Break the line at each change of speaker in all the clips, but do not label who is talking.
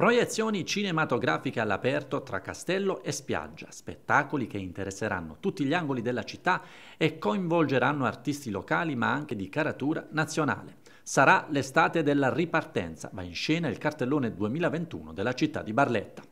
Proiezioni cinematografiche all'aperto tra castello e spiaggia, spettacoli che interesseranno tutti gli angoli della città e coinvolgeranno artisti locali ma anche di caratura nazionale. Sarà l'estate della ripartenza, va in scena il cartellone 2021 della città di Barletta.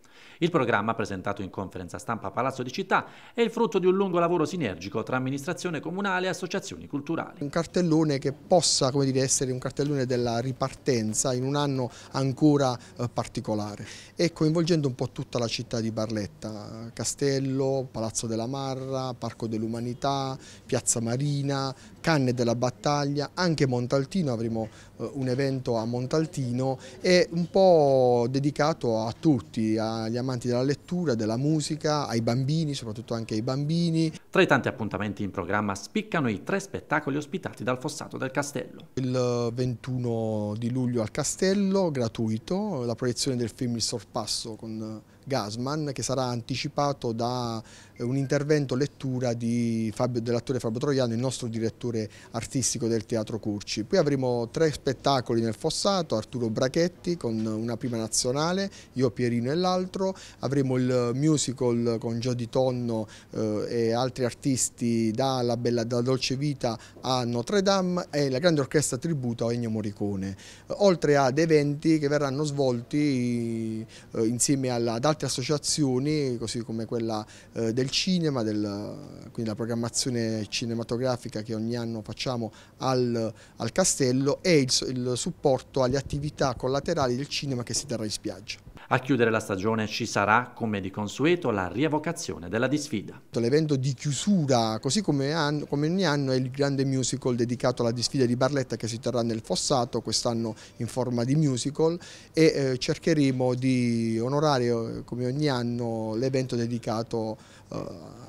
Il programma, presentato in conferenza stampa a Palazzo di Città, è il frutto di un lungo lavoro sinergico tra amministrazione comunale e associazioni culturali.
Un cartellone che possa dire, essere un cartellone della ripartenza in un anno ancora eh, particolare e coinvolgendo un po' tutta la città di Barletta, Castello, Palazzo della Marra, Parco dell'Umanità, Piazza Marina, Canne della Battaglia, anche Montaltino, avremo eh, un evento a Montaltino e un po' dedicato a tutti, a agli amanti della lettura, della musica, ai bambini, soprattutto anche ai bambini.
Tra i tanti appuntamenti in programma spiccano i tre spettacoli ospitati dal Fossato del Castello.
Il 21 di luglio al Castello, gratuito, la proiezione del film Il Sorpasso con Gasman che sarà anticipato da eh, un intervento lettura dell'attore Fabio Troiano, il nostro direttore artistico del Teatro Curci. Poi avremo tre spettacoli nel Fossato, Arturo Brachetti con una prima nazionale, io Pierino e l'altro, avremo il musical con Gio Di Tonno eh, e altri artisti dalla da Dolce Vita a Notre Dame e la grande orchestra tributo a Ennio Morricone, oltre ad eventi che verranno svolti eh, insieme ad altri altre associazioni, così come quella eh, del cinema, del, quindi la programmazione cinematografica che ogni anno facciamo al, al castello e il, il supporto alle attività collaterali del cinema che si terrà in spiaggia.
A chiudere la stagione ci sarà, come di consueto, la rievocazione della disfida.
L'evento di chiusura, così come, anno, come, ogni anno, è il grande musical dedicato alla disfida di Barletta che si terrà nel Fossato, quest'anno in forma di musical, e eh, cercheremo di onorare, eh, come ogni anno, l'evento dedicato eh,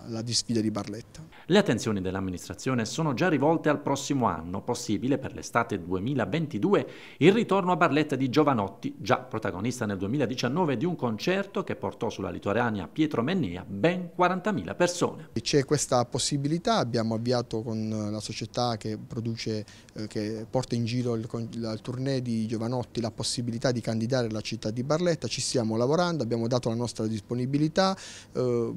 alla disfida di Barletta.
Le attenzioni dell'amministrazione sono già rivolte al prossimo anno, possibile per l'estate 2022, il ritorno a Barletta di Giovanotti, già protagonista nel 2019, 2019 di un concerto che portò sulla litoranea Pietro Mennea ben 40.000
persone. C'è questa possibilità, abbiamo avviato con la società che produce, eh, che porta in giro il, il tournée di Giovanotti la possibilità di candidare la città di Barletta, ci stiamo lavorando, abbiamo dato la nostra disponibilità, eh,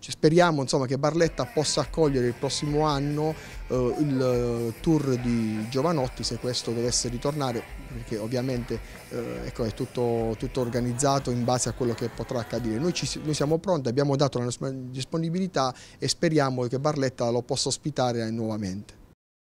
speriamo insomma, che Barletta possa accogliere il prossimo anno eh, il eh, tour di Giovanotti se questo dovesse ritornare perché ovviamente eh, ecco, è tutto, tutto, organizzato in base a quello che potrà accadere. Noi, ci, noi, siamo pronti, abbiamo dato la nostra disponibilità e speriamo che Barletta lo possa ospitare nuovamente.